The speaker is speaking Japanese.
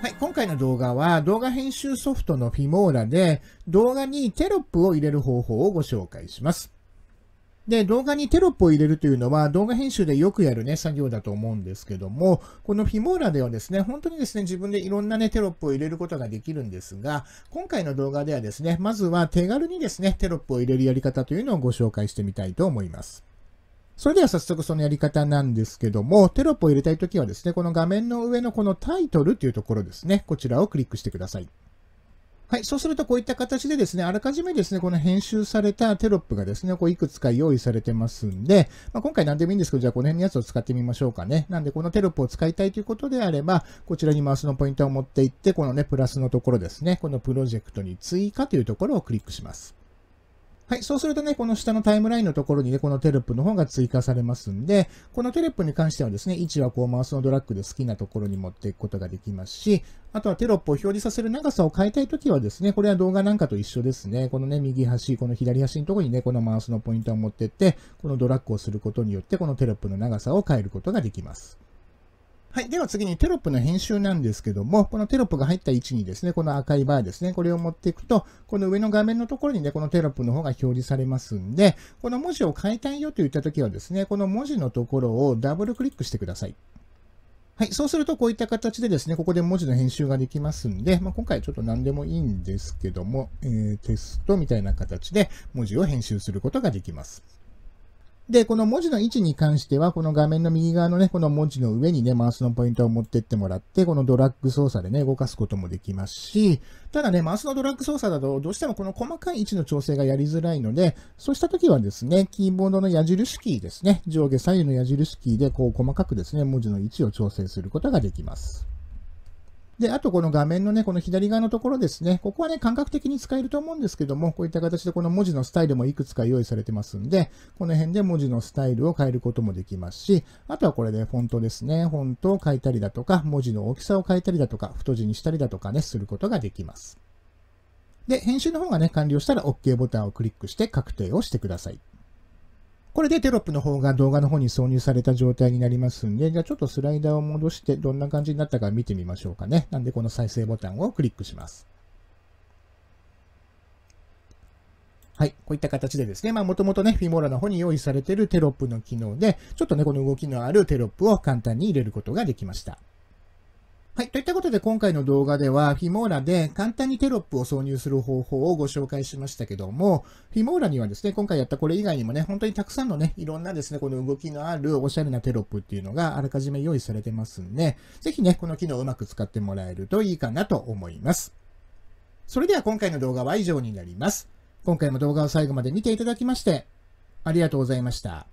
はい、今回の動画は動画編集ソフトのフィモーラで動画にテロップを入れる方法をご紹介します。で、動画にテロップを入れるというのは動画編集でよくやるね、作業だと思うんですけども、このフィモーラではですね、本当にですね、自分でいろんなね、テロップを入れることができるんですが、今回の動画ではですね、まずは手軽にですね、テロップを入れるやり方というのをご紹介してみたいと思います。それでは早速そのやり方なんですけども、テロップを入れたいときはですね、この画面の上のこのタイトルというところですね、こちらをクリックしてください。はい。そうすると、こういった形でですね、あらかじめですね、この編集されたテロップがですね、こういくつか用意されてますんで、まあ、今回何でもいいんですけど、じゃあこの辺のやつを使ってみましょうかね。なんで、このテロップを使いたいということであれば、こちらにマウスのポイントを持っていって、このね、プラスのところですね、このプロジェクトに追加というところをクリックします。はい、そうするとね、この下のタイムラインのところにね、このテロップの方が追加されますんで、このテロップに関してはですね、位置はこうマウスのドラッグで好きなところに持っていくことができますし、あとはテロップを表示させる長さを変えたいときはですね、これは動画なんかと一緒ですね、このね、右端、この左端のところにね、このマウスのポイントを持ってって、このドラッグをすることによって、このテロップの長さを変えることができます。はい。では次にテロップの編集なんですけども、このテロップが入った位置にですね、この赤いバーですね、これを持っていくと、この上の画面のところにね、このテロップの方が表示されますんで、この文字を変えたいよと言った時はですね、この文字のところをダブルクリックしてください。はい。そうすると、こういった形でですね、ここで文字の編集ができますんで、まあ、今回ちょっと何でもいいんですけども、えー、テストみたいな形で文字を編集することができます。で、この文字の位置に関しては、この画面の右側のね、この文字の上にね、マウスのポイントを持ってってもらって、このドラッグ操作でね、動かすこともできますし、ただね、マウスのドラッグ操作だと、どうしてもこの細かい位置の調整がやりづらいので、そうした時はですね、キーボードの矢印キーですね、上下左右の矢印キーで、こう細かくですね、文字の位置を調整することができます。で、あとこの画面のね、この左側のところですね、ここはね、感覚的に使えると思うんですけども、こういった形でこの文字のスタイルもいくつか用意されてますんで、この辺で文字のスタイルを変えることもできますし、あとはこれで、フォントですね、フォントを変えたりだとか、文字の大きさを変えたりだとか、太字にしたりだとかね、することができます。で、編集の方がね、完了したら OK ボタンをクリックして確定をしてください。これでテロップの方が動画の方に挿入された状態になりますんで、じゃあちょっとスライダーを戻してどんな感じになったか見てみましょうかね。なんでこの再生ボタンをクリックします。はい。こういった形でですね、まあもともとね、フィモーラの方に用意されているテロップの機能で、ちょっとね、この動きのあるテロップを簡単に入れることができました。はい。といったことで今回の動画では、フィモーラで簡単にテロップを挿入する方法をご紹介しましたけども、フィモーラにはですね、今回やったこれ以外にもね、本当にたくさんのね、いろんなですね、この動きのあるおしゃれなテロップっていうのがあらかじめ用意されてますんで、ぜひね、この機能をうまく使ってもらえるといいかなと思います。それでは今回の動画は以上になります。今回も動画を最後まで見ていただきまして、ありがとうございました。